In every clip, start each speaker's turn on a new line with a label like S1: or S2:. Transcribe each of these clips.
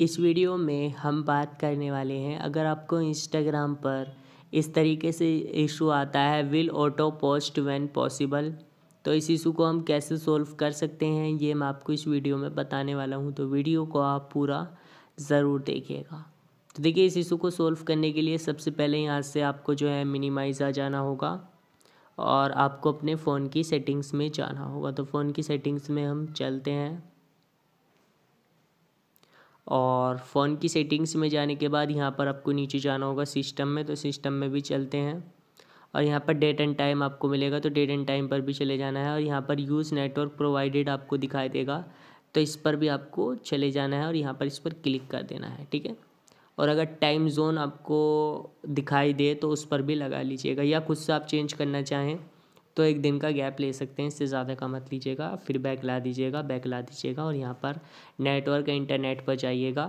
S1: इस वीडियो में हम बात करने वाले हैं अगर आपको इंस्टाग्राम पर इस तरीके से इशू आता है will auto post when possible तो इस इशू को हम कैसे सोल्व कर सकते हैं ये मैं आपको इस वीडियो में बताने वाला हूँ तो वीडियो को आप पूरा ज़रूर देखिएगा तो देखिए इस इशू को सोल्व करने के लिए सबसे पहले यहाँ से आपको जो है मिनिमाइज आ जाना होगा और आपको अपने फ़ोन की सेटिंग्स में जाना होगा तो फ़ोन की सेटिंग्स में हम चलते हैं और फ़ोन की सेटिंग्स में जाने के बाद यहाँ पर आपको नीचे जाना होगा सिस्टम में तो सिस्टम में भी चलते हैं और यहाँ पर डेट एंड टाइम आपको मिलेगा तो डेट एंड टाइम पर भी चले जाना है और यहाँ पर यूज़ नेटवर्क प्रोवाइडेड आपको दिखाई देगा तो इस पर भी आपको चले जाना है और यहाँ पर इस पर क्लिक कर देना है ठीक है और अगर टाइम जोन आपको दिखाई दे तो उस पर भी लगा लीजिएगा या खुद से आप चेंज करना चाहें तो एक दिन का गैप ले सकते हैं इससे ज़्यादा का मत लीजिएगा फिर बैक ला दीजिएगा बैक ला दीजिएगा और यहाँ पर नेटवर्क इंटरनेट पर जाइएगा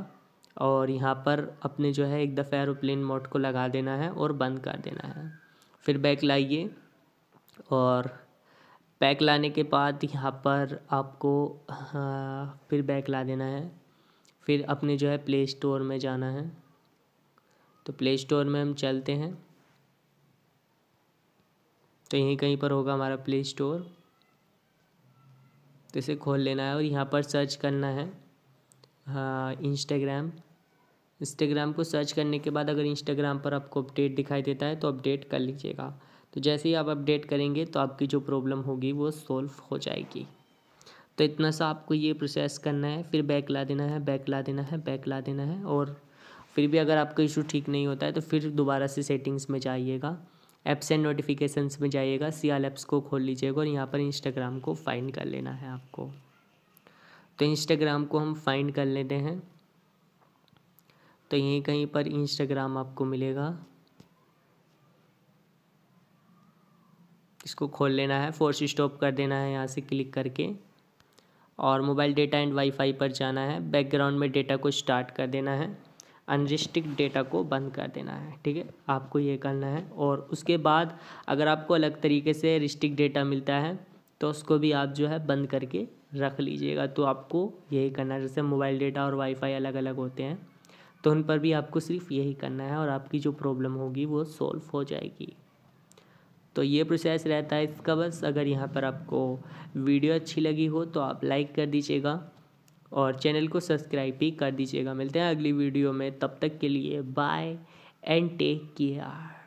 S1: और यहाँ पर अपने जो है एक दफ़ा एरोप्लेन मोड को लगा देना है और बंद कर देना है फिर बैक लाइए और बैक लाने के बाद यहाँ पर आपको हाँ, फिर बैक ला देना है फिर अपने जो है प्ले स्टोर में जाना है तो प्ले स्टोर में हम चलते हैं तो यहीं कहीं पर होगा हमारा प्ले स्टोर तो इसे खोल लेना है और यहाँ पर सर्च करना है हाँ इंस्टाग्राम इंस्टाग्राम को सर्च करने के बाद अगर इंस्टाग्राम पर आपको अपडेट दिखाई देता है तो अपडेट कर लीजिएगा तो जैसे ही आप अपडेट करेंगे तो आपकी जो प्रॉब्लम होगी वो सॉल्व हो जाएगी तो इतना सा आपको ये प्रोसेस करना है फिर बैक ला देना है बैक ला देना है बैक ला देना है और फिर भी अगर आपका इशू ठीक नहीं होता है तो फिर दोबारा से सेटिंग्स में जाइएगा एप्स एंड नोटिफिकेशंस में जाइएगा सियाल एप्स को खोल लीजिएगा और यहाँ पर इंस्टाग्राम को फाइंड कर लेना है आपको तो इंस्टाग्राम को हम फाइंड कर लेते हैं तो यहीं कहीं पर इंस्टाग्राम आपको मिलेगा इसको खोल लेना है फोर्स स्टॉप कर देना है यहाँ से क्लिक करके और मोबाइल डेटा एंड वाईफाई पर जाना है बैकग्राउंड में डेटा को स्टार्ट कर देना है अनरिस्ट्रिक्ट डेटा को बंद कर देना है ठीक है आपको ये करना है और उसके बाद अगर आपको अलग तरीके से रिस्ट्रिक्ट डेटा मिलता है तो उसको भी आप जो है बंद करके रख लीजिएगा तो आपको यही करना है जैसे मोबाइल डेटा और वाईफाई अलग अलग होते हैं तो उन पर भी आपको सिर्फ यही करना है और आपकी जो प्रॉब्लम होगी वो सॉल्व हो जाएगी तो ये प्रोसेस रहता है इसका बस अगर यहाँ पर आपको वीडियो अच्छी लगी हो तो आप लाइक कर दीजिएगा और चैनल को सब्सक्राइब भी कर दीजिएगा मिलते हैं अगली वीडियो में तब तक के लिए बाय एंड टेक केयर